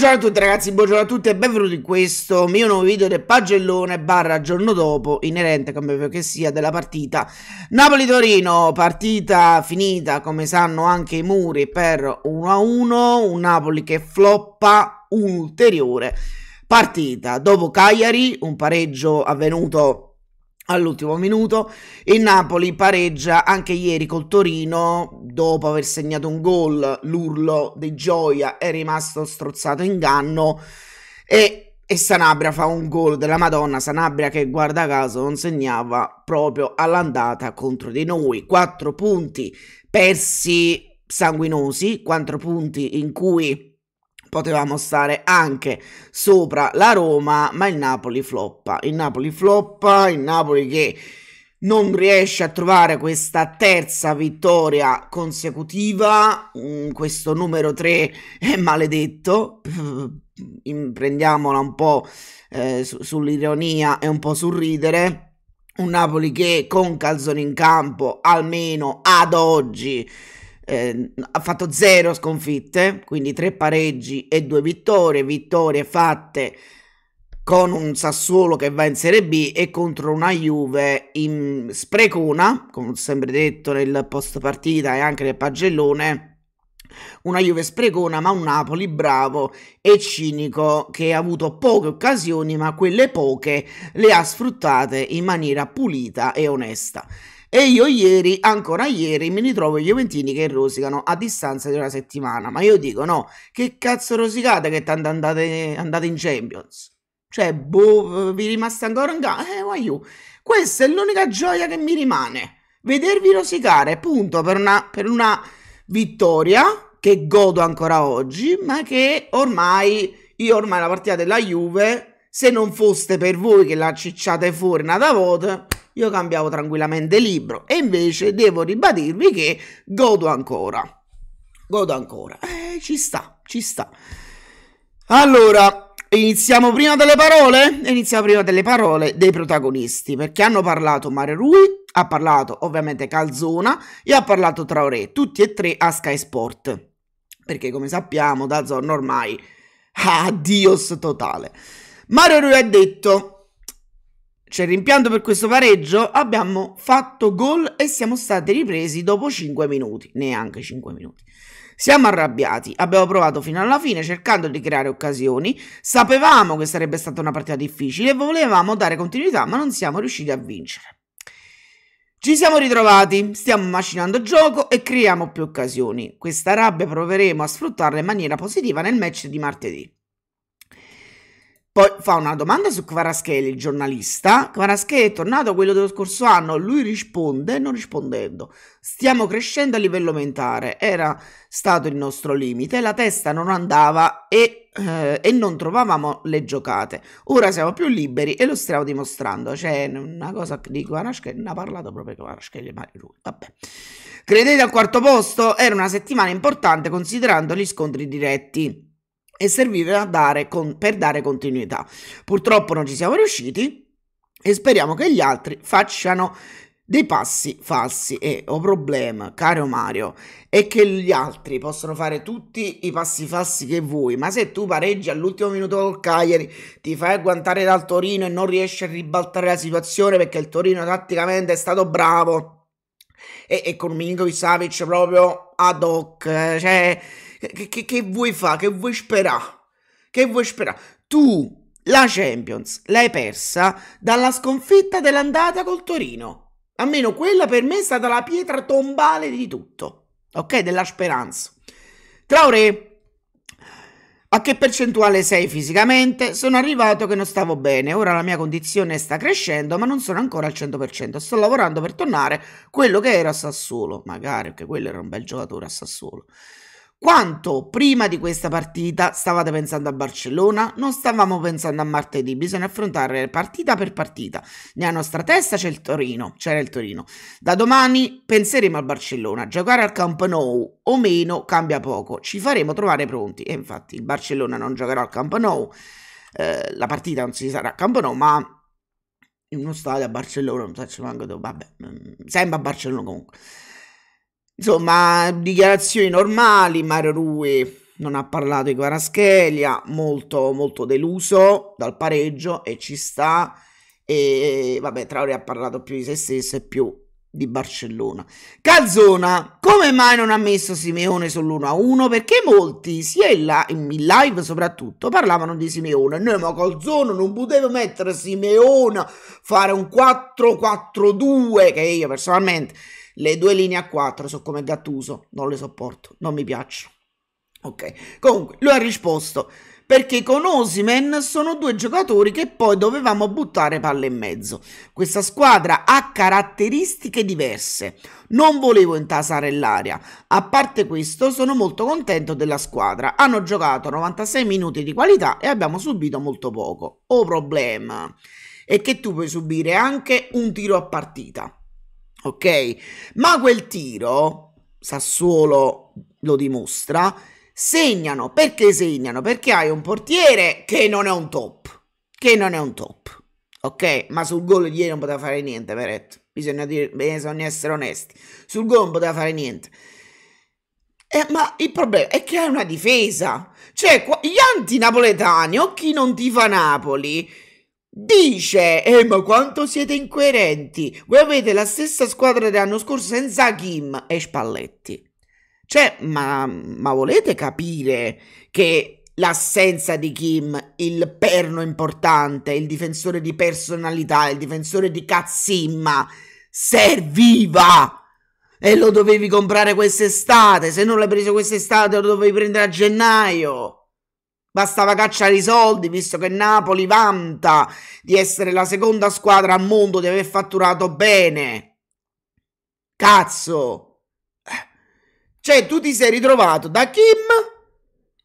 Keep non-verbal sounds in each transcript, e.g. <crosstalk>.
Buongiorno a tutti ragazzi, buongiorno a tutti e benvenuti in questo mio nuovo video del pagellone barra giorno dopo inerente come che sia della partita Napoli-Torino, partita finita come sanno anche i muri per 1-1, un Napoli che floppa un'ulteriore partita dopo Cagliari, un pareggio avvenuto all'ultimo minuto. Il Napoli pareggia anche ieri col Torino, dopo aver segnato un gol, l'urlo di gioia è rimasto strozzato in inganno e, e Sanabria fa un gol della Madonna, Sanabria che guarda caso non segnava proprio all'andata contro di noi. Quattro punti persi sanguinosi, quattro punti in cui potevamo stare anche sopra la Roma, ma il Napoli floppa. Il Napoli floppa, il Napoli che non riesce a trovare questa terza vittoria consecutiva, mm, questo numero 3 è maledetto, <laughs> prendiamola un po' eh, su sull'ironia e un po' sul ridere. Un Napoli che con Calzone in campo, almeno ad oggi, eh, ha fatto zero sconfitte, quindi tre pareggi e due vittorie, vittorie fatte con un Sassuolo che va in Serie B e contro una Juve in sprecona, come ho sempre detto nel post partita e anche nel pagellone, una Juve sprecona, ma un Napoli bravo e cinico che ha avuto poche occasioni, ma quelle poche le ha sfruttate in maniera pulita e onesta. E io ieri, ancora ieri, mi ritrovo i Juventini che rosicano a distanza di una settimana. Ma io dico, no, che cazzo rosicate che tanto andate, andate in Champions? Cioè, boh, vi rimaste ancora in gara? Eh, why you? Questa è l'unica gioia che mi rimane. Vedervi rosicare, punto, per una, per una vittoria che godo ancora oggi, ma che ormai, io ormai la partita della Juve, se non foste per voi che la cicciate fuori una da vote io cambiavo tranquillamente libro e invece devo ribadirvi che godo ancora. Godo ancora. Eh, ci sta, ci sta. Allora, iniziamo prima delle parole? Iniziamo prima delle parole dei protagonisti, perché hanno parlato Mare Rui, ha parlato ovviamente Calzona e ha parlato Traoré, tutti e tre a Sky Sport. Perché come sappiamo, da Zon ormai... Adios ah, totale. Mario Rui ha detto c'è cioè, rimpianto per questo pareggio, abbiamo fatto gol e siamo stati ripresi dopo 5 minuti, neanche 5 minuti. Siamo arrabbiati, abbiamo provato fino alla fine cercando di creare occasioni, sapevamo che sarebbe stata una partita difficile e volevamo dare continuità ma non siamo riusciti a vincere. Ci siamo ritrovati, stiamo macinando gioco e creiamo più occasioni. Questa rabbia proveremo a sfruttarla in maniera positiva nel match di martedì. Poi fa una domanda su Kvaraschelli, il giornalista. Kvaraschelli è tornato quello dello scorso anno, lui risponde non rispondendo. Stiamo crescendo a livello mentale, era stato il nostro limite, la testa non andava e, eh, e non trovavamo le giocate. Ora siamo più liberi e lo stiamo dimostrando. C'è una cosa di Kvaraschelli, ne ha parlato proprio Kvaraschelli, ma lui, vabbè. Credete al quarto posto? Era una settimana importante considerando gli scontri diretti e a dare con, per dare continuità. Purtroppo non ci siamo riusciti e speriamo che gli altri facciano dei passi falsi e ho problema, caro Mario, è che gli altri possono fare tutti i passi falsi che vuoi, ma se tu pareggi all'ultimo minuto col Cagliari, ti fai agguantare dal Torino e non riesci a ribaltare la situazione perché il Torino tatticamente è stato bravo e, e con Mingo Savic proprio ad hoc, eh, cioè che, che, che vuoi fare? Che vuoi sperare? Che vuoi sperare? Tu la Champions l'hai persa dalla sconfitta dell'andata col Torino. Almeno quella per me è stata la pietra tombale di tutto, ok? Della speranza. Traoré, a che percentuale sei fisicamente? Sono arrivato che non stavo bene, ora la mia condizione sta crescendo, ma non sono ancora al 100%. Sto lavorando per tornare quello che era a Sassuolo, magari, perché quello era un bel giocatore a Sassuolo. Quanto prima di questa partita stavate pensando a Barcellona? Non stavamo pensando a martedì, bisogna affrontare partita per partita. Nella nostra testa c'è il Torino, c'era il Torino. Da domani penseremo a Barcellona. Giocare al Camp Nou o meno cambia poco. Ci faremo trovare pronti. E infatti il Barcellona non giocherà al Camp Nou. Eh, la partita non si sarà a Camp Nou, ma in uno stadio a Barcellona, non so se manco dove, vabbè, mm, sembra a Barcellona comunque. Insomma, dichiarazioni normali, Mario Rui non ha parlato di Quaraschelia, molto, molto deluso dal pareggio e ci sta. E vabbè, Traore ha parlato più di se stesso e più di Barcellona. Calzona, come mai non ha messo Simeone sull'1-1? Perché molti, sia in, live soprattutto, parlavano di Simeone. Noi, ma Calzona non poteva mettere Simeone, fare un 4-4-2, che io personalmente le due linee a 4 so come Gattuso, non le sopporto, non mi piacciono. Ok, comunque lui ha risposto perché con Osimen sono due giocatori che poi dovevamo buttare palle in mezzo. Questa squadra ha caratteristiche diverse. Non volevo intasare l'aria. A parte questo, sono molto contento della squadra. Hanno giocato 96 minuti di qualità e abbiamo subito molto poco. O oh, problema è che tu puoi subire anche un tiro a partita ok? Ma quel tiro, Sassuolo lo dimostra, segnano. Perché segnano? Perché hai un portiere che non è un top, che non è un top, ok? Ma sul gol di ieri non poteva fare niente, Meret. Bisogna, dire, bisogna essere onesti. Sul gol non poteva fare niente. Eh, ma il problema è che hai una difesa. Cioè, gli antinapoletani o chi non ti fa Napoli Dice, eh, ma quanto siete incoerenti! Voi avete la stessa squadra dell'anno scorso senza Kim e Spalletti. Cioè, ma, ma volete capire che l'assenza di Kim, il perno importante, il difensore di personalità, il difensore di cazzimma, serviva! E lo dovevi comprare quest'estate, se non l'hai preso quest'estate lo dovevi prendere a gennaio! Bastava cacciare i soldi, visto che Napoli vanta di essere la seconda squadra al mondo di aver fatturato bene. Cazzo! Cioè, tu ti sei ritrovato da Kim,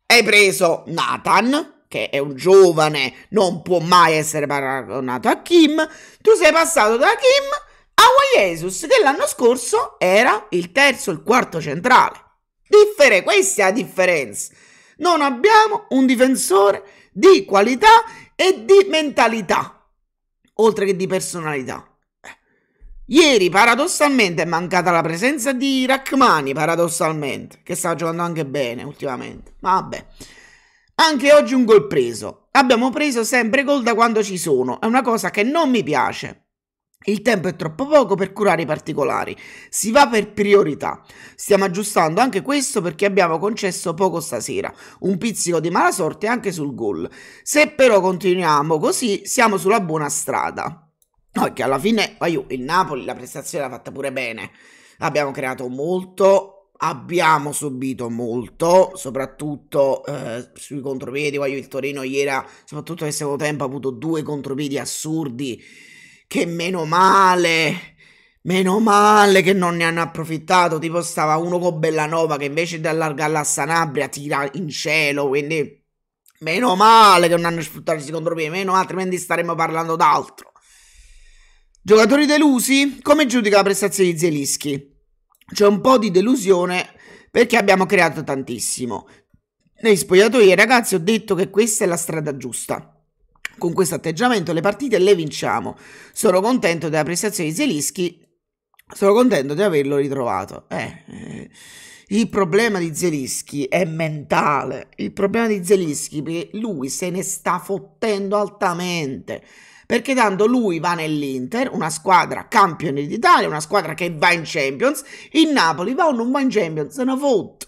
hai preso Nathan, che è un giovane, non può mai essere paragonato a Kim. Tu sei passato da Kim a Jesus, che l'anno scorso era il terzo, il quarto centrale. Differe, questa è la differenza. Non abbiamo un difensore di qualità e di mentalità, oltre che di personalità. Ieri paradossalmente è mancata la presenza di Rachmani, paradossalmente, che stava giocando anche bene ultimamente. Ma vabbè. Anche oggi un gol preso. Abbiamo preso sempre gol da quando ci sono. È una cosa che non mi piace. Il tempo è troppo poco per curare i particolari, si va per priorità. Stiamo aggiustando anche questo perché abbiamo concesso poco stasera, un pizzico di mala sorte anche sul gol. Se però continuiamo così, siamo sulla buona strada. No, che alla fine, aiù, il Napoli la prestazione l'ha fatta pure bene. Abbiamo creato molto, abbiamo subito molto, soprattutto eh, sui contropiedi. Guaglio il Torino ieri, soprattutto nel secondo tempo, ha avuto due contropiedi assurdi che meno male! Meno male che non ne hanno approfittato. Tipo, stava uno con Bellanova che invece di allargarla a Sanabria tira in cielo. Quindi, meno male che non hanno sfruttato il secondo piede. Meno altrimenti staremmo parlando d'altro. Giocatori delusi? Come giudica la prestazione di Zelischi? C'è un po' di delusione perché abbiamo creato tantissimo. Nei spogliatoi, ragazzi, ho detto che questa è la strada giusta. Con questo atteggiamento le partite le vinciamo. Sono contento della prestazione di Zelischi, sono contento di averlo ritrovato. Eh, eh. Il problema di Zelischi è mentale. Il problema di Zelischi è che lui se ne sta fottendo altamente. Perché tanto lui va nell'Inter, una squadra campione d'Italia, una squadra che va in Champions. In Napoli va o non va in Champions? Se ne fotte.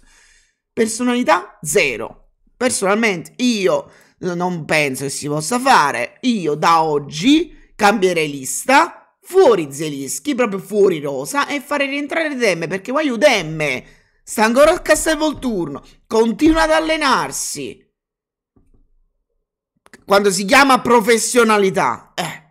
Personalità zero. Personalmente io non penso che si possa fare. Io da oggi cambierei lista, fuori Zelischi, proprio fuori Rosa, e farei rientrare Demme, perché voglio Demme. Sta ancora al Castelvolturno, continua ad allenarsi. Quando si chiama professionalità, eh.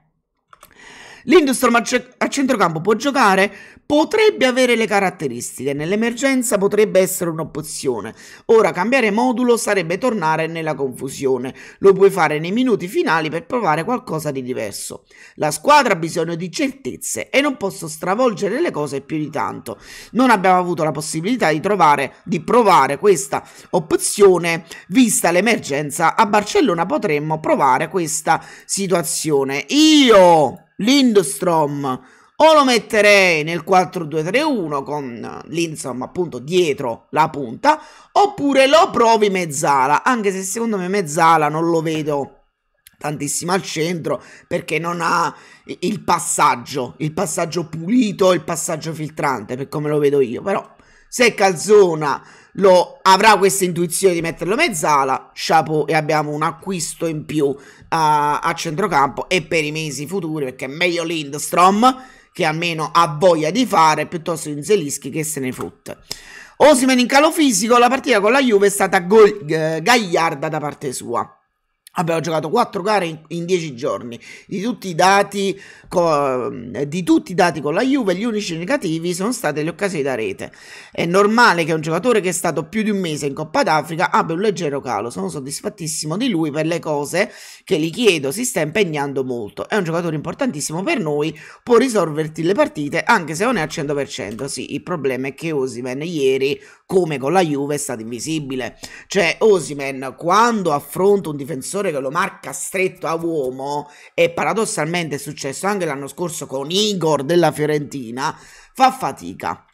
L'Industrom a, a centrocampo può giocare potrebbe avere le caratteristiche, nell'emergenza potrebbe essere un'opzione. Ora cambiare modulo sarebbe tornare nella confusione, lo puoi fare nei minuti finali per provare qualcosa di diverso. La squadra ha bisogno di certezze e non posso stravolgere le cose più di tanto. Non abbiamo avuto la possibilità di trovare, di provare questa opzione, vista l'emergenza a Barcellona potremmo provare questa situazione. Io, Lindstrom, o lo metterei nel 4-2-3-1 con l'insomma appunto dietro la punta, oppure lo provi mezzala, anche se secondo me mezzala non lo vedo tantissimo al centro perché non ha il passaggio, il passaggio pulito, il passaggio filtrante per come lo vedo io, però se Calzona lo, avrà questa intuizione di metterlo mezzala, chapeau, e abbiamo un acquisto in più uh, a centrocampo e per i mesi futuri perché è meglio Lindstrom che almeno ha voglia di fare, piuttosto di un Zelischi che se ne fotte. Osimen in calo fisico, la partita con la Juve è stata gol- eh, gagliarda da parte sua. Abbiamo giocato 4 gare in 10 giorni. Di tutti, i dati con, di tutti i dati con la Juve, gli unici negativi sono state le occasioni da rete. È normale che un giocatore che è stato più di un mese in Coppa d'Africa abbia un leggero calo. Sono soddisfattissimo di lui per le cose che gli chiedo. Si sta impegnando molto. È un giocatore importantissimo per noi. Può risolverti le partite anche se non è al 100%. Sì, il problema è che Osimen ieri, come con la Juve, è stato invisibile. Cioè, Osimen quando affronta un difensore giocatore che lo marca stretto a uomo, e paradossalmente è successo anche l'anno scorso con Igor della Fiorentina, fa fatica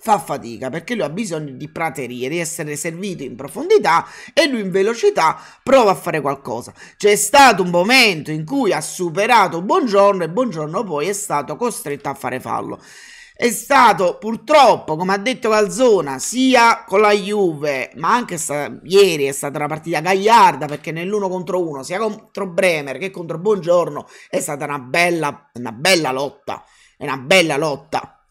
fa fatica perché lui ha bisogno di praterie, di essere servito in profondità e lui in velocità prova a fare qualcosa. C'è stato un momento in cui ha superato Buongiorno e Buongiorno poi è stato costretto a fare fallo è stato purtroppo, come ha detto Calzona, sia con la Juve, ma anche sta, ieri è stata una partita gagliarda perché nell'uno contro uno, sia contro Bremer che contro Buongiorno, è stata una bella, una bella lotta. È una bella lotta.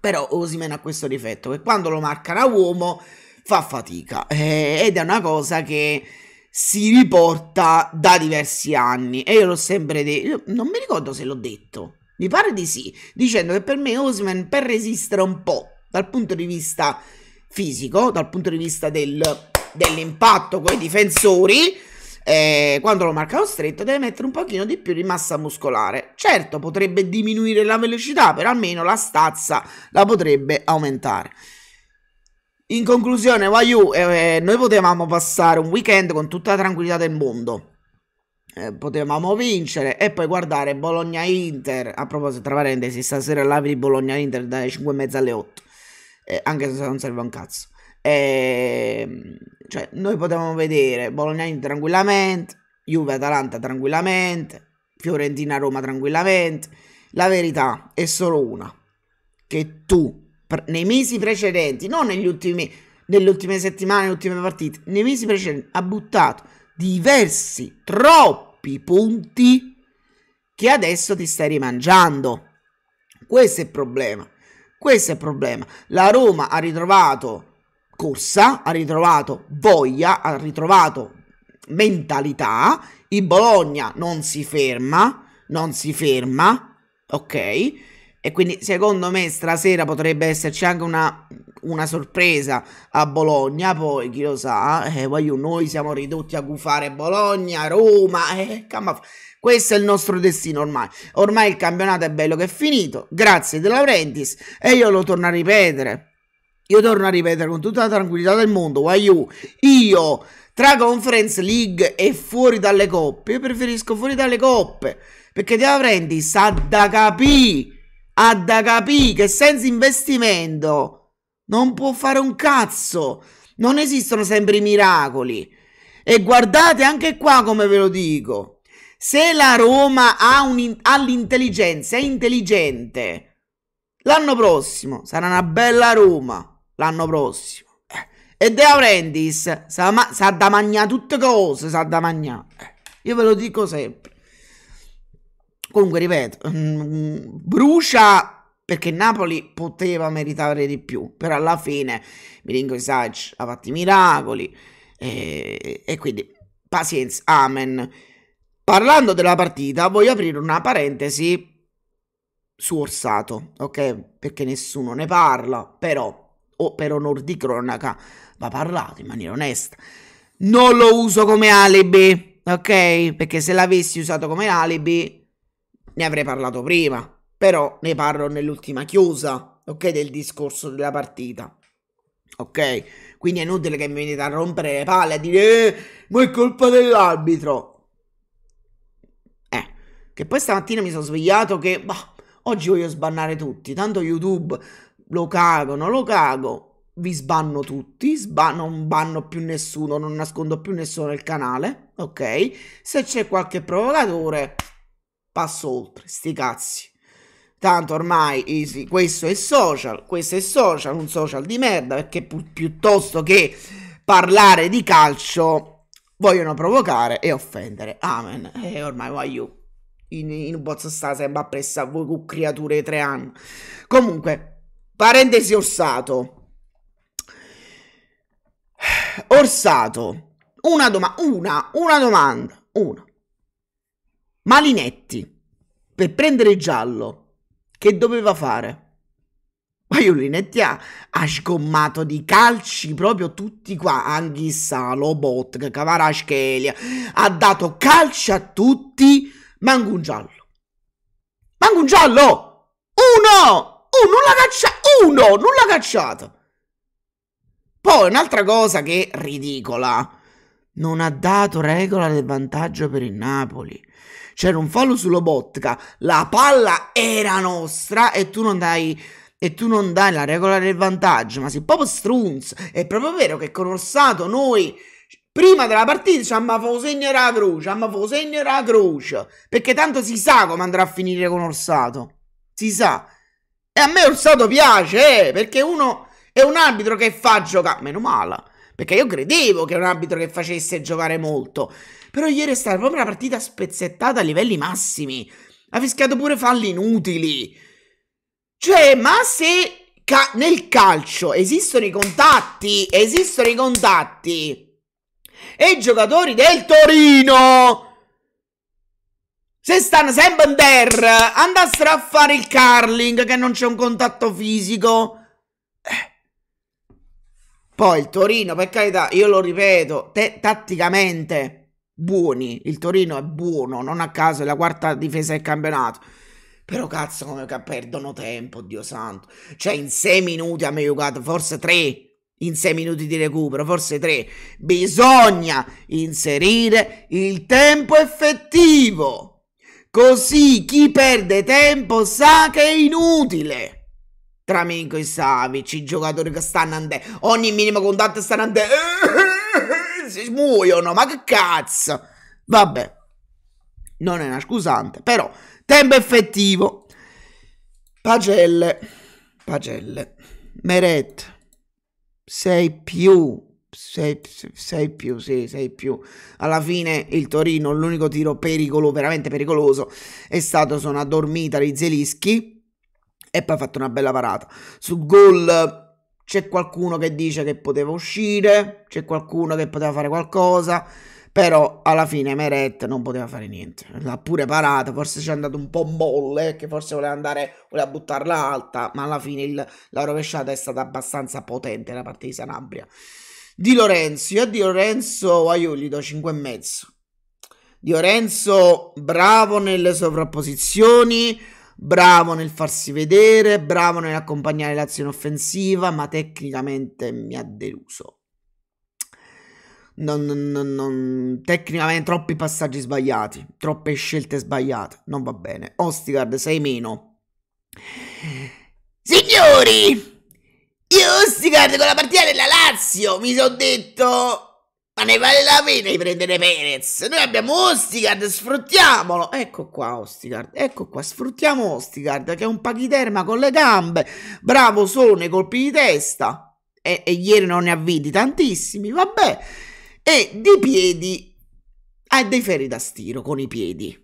Però Osimen ha questo difetto che quando lo marcano a uomo fa fatica eh, ed è una cosa che si riporta da diversi anni e io l'ho sempre detto, non mi ricordo se l'ho detto mi pare di sì, dicendo che per me Osman per resistere un po' dal punto di vista fisico, dal punto di vista del, dell'impatto con i difensori, eh, quando lo marcano stretto deve mettere un pochino di più di massa muscolare. Certo, potrebbe diminuire la velocità, però almeno la stazza la potrebbe aumentare. In conclusione, Wayu, eh, noi potevamo passare un weekend con tutta la tranquillità del mondo eh, potevamo vincere e poi guardare Bologna-Inter a proposito tra parentesi stasera live di Bologna-Inter dalle mezza alle 8 eh, anche se non serve un cazzo eh, cioè noi potevamo vedere Bologna-Inter tranquillamente Juve-Atalanta tranquillamente Fiorentina-Roma tranquillamente la verità è solo una che tu nei mesi precedenti non negli ultimi nelle ultime settimane, nelle ultime partite, nei mesi precedenti ha buttato diversi, troppi punti che adesso ti stai rimangiando. Questo è il problema. Questo è il problema. La Roma ha ritrovato corsa, ha ritrovato voglia, ha ritrovato mentalità. Il Bologna non si ferma, non si ferma, ok? E quindi secondo me stasera potrebbe esserci anche una una sorpresa a Bologna, poi chi lo sa, eh, voglio, noi siamo ridotti a gufare Bologna, Roma, eh, questo è il nostro destino ormai. Ormai il campionato è bello che è finito, grazie De Laurentiis e io lo torno a ripetere. Io torno a ripetere con tutta la tranquillità del mondo, Waiu, io tra Conference League e fuori dalle coppe, io preferisco fuori dalle coppe, perché De Laurentiis ha da capire, ha da capire che senza investimento non può fare un cazzo. Non esistono sempre i miracoli. E guardate anche qua come ve lo dico. Se la Roma ha, un, ha l'intelligenza, è intelligente. L'anno prossimo sarà una bella Roma. L'anno prossimo. Eh. E De Aurendis sa, sa da mangiare tutte cose, sa da mangiare. Eh. Io ve lo dico sempre. Comunque, ripeto, mm, mm, brucia perché Napoli poteva meritare di più, però alla fine Milinkovic Savic ha fatto i miracoli e, eh, e quindi pazienza, amen. Parlando della partita, voglio aprire una parentesi su Orsato, ok? Perché nessuno ne parla, però, o per onor di cronaca, va parlato in maniera onesta. Non lo uso come alibi, ok? Perché se l'avessi usato come alibi, ne avrei parlato prima. Però ne parlo nell'ultima chiusa, ok, del discorso della partita. Ok? Quindi è inutile che mi venite a rompere le palle a dire eh, ma è colpa dell'arbitro. Eh, che poi stamattina mi sono svegliato che bah, oggi voglio sbannare tutti, tanto YouTube lo cago, non lo cago. Vi sbanno tutti, sba non banno più nessuno, non nascondo più nessuno nel canale, ok? Se c'è qualche provocatore, passo oltre, sti cazzi tanto ormai easy, questo è social, questo è social, un social di merda, perché pi piuttosto che parlare di calcio vogliono provocare e offendere. Amen. E eh, ormai you. in, in bozzo sta sempre appresso a voi con creature di tre anni. Comunque, parentesi Orsato. Orsato, una, domanda, una, una domanda, una. Malinetti, per prendere giallo, che doveva fare? Paiolinetti ha, ha sgommato di calci proprio tutti qua, Anghissa, Lobot, Cavaraschelia, ha dato calci a tutti, manco un giallo. Manco un giallo! Uno! Uno uh, non l'ha cacciato! Uno! Non l'ha cacciato! Poi un'altra cosa che è ridicola, non ha dato regola del vantaggio per il Napoli c'era un fallo sulla Botka, la palla era nostra e tu non dai e tu non dai la regola del vantaggio, ma sei proprio strunz. È proprio vero che con Orsato noi prima della partita ci hanno fatto segno la croce, hanno fatto segno la croce, perché tanto si sa come andrà a finire con Orsato. Si sa. E a me Orsato piace, eh, perché uno è un arbitro che fa giocare, meno male, perché io credevo che un arbitro che facesse giocare molto. Però ieri è stata proprio una partita spezzettata a livelli massimi. Ha fischiato pure falli inutili. Cioè, ma se ca nel calcio esistono i contatti, esistono i contatti. E i giocatori del Torino se stanno sempre in terra, andassero a fare il curling che non c'è un contatto fisico. Eh. Poi il Torino, per carità, io lo ripeto, tatticamente buoni. Il Torino è buono, non a caso è la quarta difesa del campionato. Però cazzo come perdono tempo, Dio santo. Cioè in sei minuti abbiamo giocato forse tre in 6 minuti di recupero, forse 3, bisogna inserire il tempo effettivo. Così chi perde tempo sa che è inutile. Tra Minko e Savic, i giocatori che stanno andando, ogni minimo contatto stanno andando si muoiono, ma che cazzo? Vabbè, non è una scusante, però tempo effettivo. Pagelle, pagelle, Meret, sei più, sei, 6 più, sì, 6 più. Alla fine il Torino, l'unico tiro pericolo, veramente pericoloso, è stato su una dormita di Zelischi e poi ha fatto una bella parata. Su gol c'è qualcuno che dice che poteva uscire, c'è qualcuno che poteva fare qualcosa, però alla fine Meret non poteva fare niente. L'ha pure parata, forse ci è andato un po' molle, che forse voleva andare, voleva buttarla alta, ma alla fine il, la rovesciata è stata abbastanza potente da parte di Sanabria. Di Lorenzo, io a Di Lorenzo io gli do 5,5. Di Lorenzo bravo nelle sovrapposizioni, bravo nel farsi vedere, bravo nell'accompagnare l'azione offensiva, ma tecnicamente mi ha deluso. Non, non, non, tecnicamente troppi passaggi sbagliati, troppe scelte sbagliate, non va bene. Ostigard, sei meno. Signori, io Ostigard con la partita della Lazio mi sono detto ma ne vale la pena di prendere Perez. Noi abbiamo Ostigard, sfruttiamolo. Ecco qua Ostigard, ecco qua, sfruttiamo Ostigard che è un pachiterma con le gambe. Bravo Sone, colpi di testa. E, e ieri non ne ha vinti tantissimi, vabbè. E di piedi ha dei ferri da stiro con i piedi.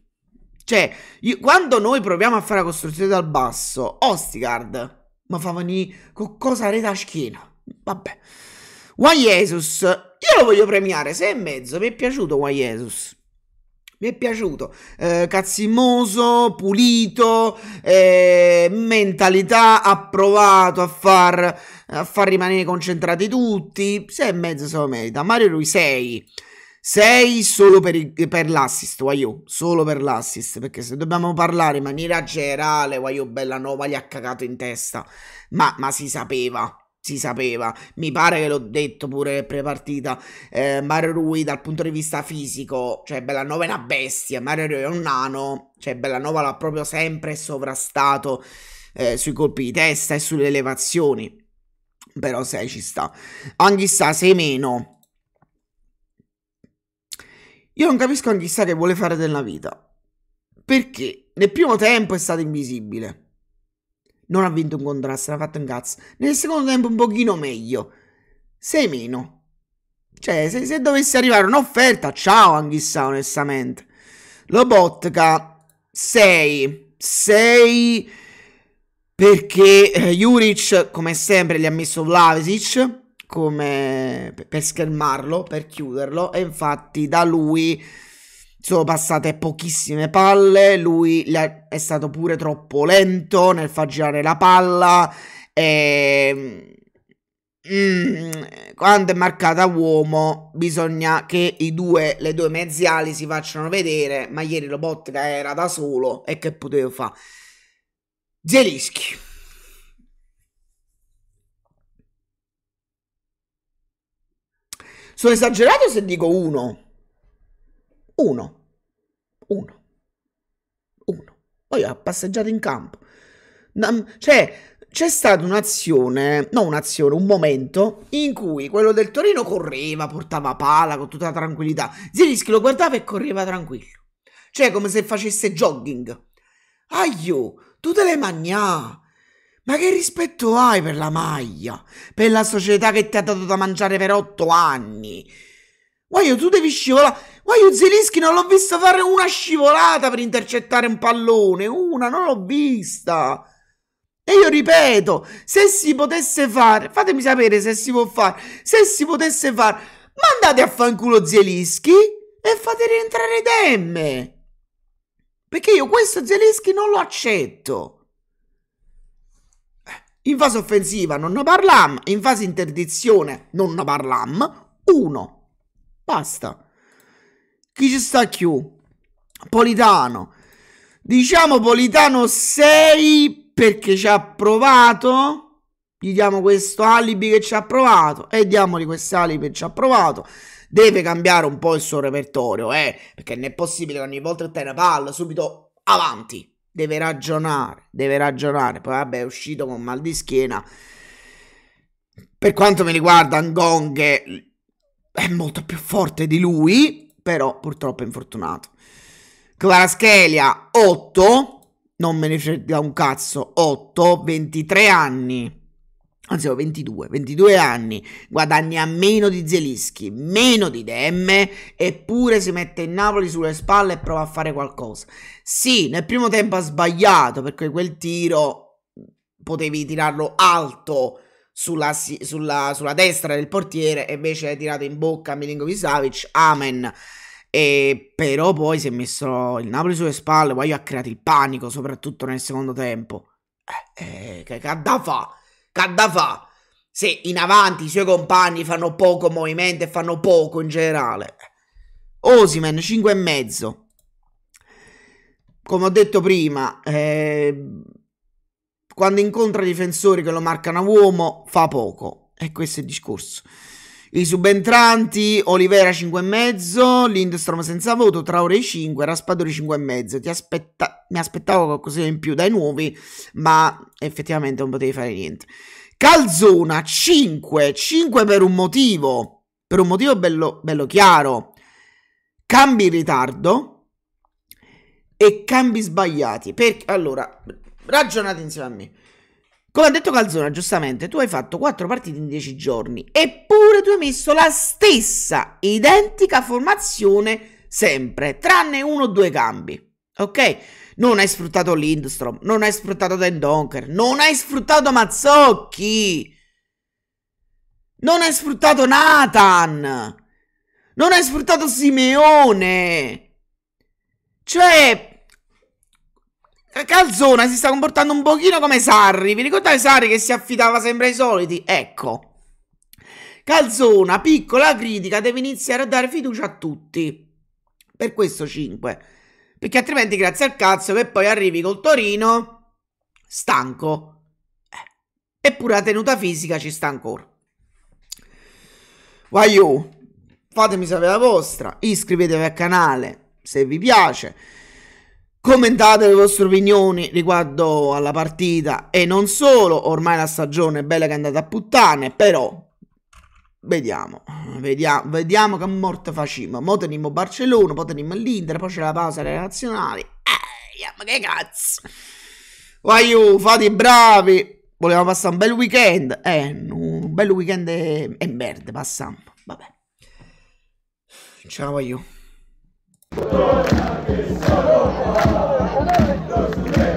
Cioè, io, quando noi proviamo a fare la costruzione dal basso, Ostigard ma fa venire con cosa rete a schiena. Vabbè. Why Jesus? Io lo voglio premiare sei e mezzo. Mi è piaciuto Why Jesus. Mi è piaciuto, eh, cazzimoso, pulito, eh, mentalità, ha provato a far, a far, rimanere concentrati tutti, 6 e mezzo se lo merita, Mario lui 6, 6 solo per, il, per l'assist, Waio, solo per l'assist, perché se dobbiamo parlare in maniera generale, Waio Bellanova gli ha cagato in testa, ma, ma si sapeva, si sapeva, mi pare che l'ho detto pure pre-partita, eh, Mario Rui dal punto di vista fisico, cioè Bellanova è una bestia, Mario Rui è un nano, cioè Bellanova l'ha proprio sempre sovrastato eh, sui colpi di testa e sulle elevazioni, però 6 ci sta, ogni sta 6 meno. Io non capisco ogni sta che vuole fare della vita, perché nel primo tempo è stato invisibile non ha vinto un contrasto, l'ha fatto un cazzo. Nel secondo tempo un pochino meglio. Sei meno. Cioè, se, se dovesse arrivare un'offerta, ciao Anghissà, onestamente. Lobotka, 6. 6 perché eh, Juric, come sempre, gli ha messo Vlasic come per schermarlo, per chiuderlo, e infatti da lui sono passate pochissime palle, lui è stato pure troppo lento nel far girare la palla e... Ehm, mm, quando è marcata uomo bisogna che due, le due mezziali si facciano vedere, ma ieri Lobotka era da solo e che poteva fare? Zelischi. Sono esagerato se dico uno. Uno. Uno. Uno. Poi ha passeggiato in campo. Cioè, c'è stata un'azione, no un'azione, un momento in cui quello del Torino correva, portava pala con tutta tranquillità. Zirischi lo guardava e correva tranquillo. Cioè, come se facesse jogging. Aio, tu te le magna. Ma che rispetto hai per la maglia? Per la società che ti ha dato da mangiare per otto anni? Guaio, tu devi scivolare. Guaio, Zelinski non l'ho visto fare una scivolata per intercettare un pallone. Una, non l'ho vista. E io ripeto, se si potesse fare, fatemi sapere se si può fare, se si potesse fare, mandate a fanculo Zelinski e fate rientrare Demme. Perché io questo Zelinski non lo accetto. In fase offensiva non ne parlam, in fase interdizione non ne parlam. Uno, Basta. Chi ci sta più? Politano. Diciamo Politano 6 perché ci ha provato. Gli diamo questo alibi che ci ha provato e diamogli questo alibi che ci ha provato. Deve cambiare un po' il suo repertorio, eh, perché non è possibile che ogni volta che te ne palla subito avanti. Deve ragionare, deve ragionare. Poi vabbè, è uscito con mal di schiena. Per quanto mi riguarda, Ngong è molto più forte di lui, però purtroppo è infortunato. Schelia, 8, non me ne frega un cazzo, 8, 23 anni. Anzi, ho 22, 22 anni, guadagna meno di Zelischi, meno di Demme, eppure si mette il Napoli sulle spalle e prova a fare qualcosa. Sì, nel primo tempo ha sbagliato perché quel tiro potevi tirarlo alto, sulla, sulla, sulla destra del portiere e invece è tirato in bocca a Milinkovic Savic, amen. E però poi si è messo il Napoli sulle spalle, Guaio ha creato il panico, soprattutto nel secondo tempo. Eh, eh, che cadda fa? Cadda fa? Se in avanti i suoi compagni fanno poco movimento e fanno poco in generale. Osimen 5,5. Come ho detto prima, eh, quando incontra difensori che lo marcano a uomo, fa poco. E questo è il discorso. I subentranti, Olivera 5,5, Lindstrom senza voto, Traore 5, Raspadori 5,5. Aspetta... mi aspettavo qualcosa in più dai nuovi, ma effettivamente non potevi fare niente. Calzona 5, 5 per un motivo, per un motivo bello, bello chiaro. Cambi in ritardo e cambi sbagliati. Perché allora, ragionate insieme a me. Come ha detto Calzona, giustamente, tu hai fatto 4 partite in 10 giorni, eppure tu hai messo la stessa identica formazione sempre, tranne uno o due cambi. Ok? Non hai sfruttato Lindstrom, non hai sfruttato Dendonker, non hai sfruttato Mazzocchi, non hai sfruttato Nathan, non hai sfruttato Simeone. Cioè, Calzona si sta comportando un pochino come Sarri. Vi ricordate Sarri che si affidava sempre ai soliti? Ecco. Calzona, piccola critica, deve iniziare a dare fiducia a tutti. Per questo 5. Perché altrimenti grazie al cazzo che poi arrivi col Torino stanco. Eh, eppure la tenuta fisica ci sta ancora. Guaiù. Fatemi sapere la vostra. Iscrivetevi al canale se vi piace. Commentate le vostre opinioni riguardo alla partita e non solo, ormai la stagione è bella che è andata a puttane, però vediamo, vediamo, vediamo che morte facciamo. Mo teniamo Barcellona, poi teniamo l'Inter, poi c'è la pausa delle nazionali. Eh, ma che cazzo! Vai, fate i bravi! Volevamo passare un bel weekend. Eh, un bel weekend e, merda, passiamo. Vabbè. Ciao, io. Thank you.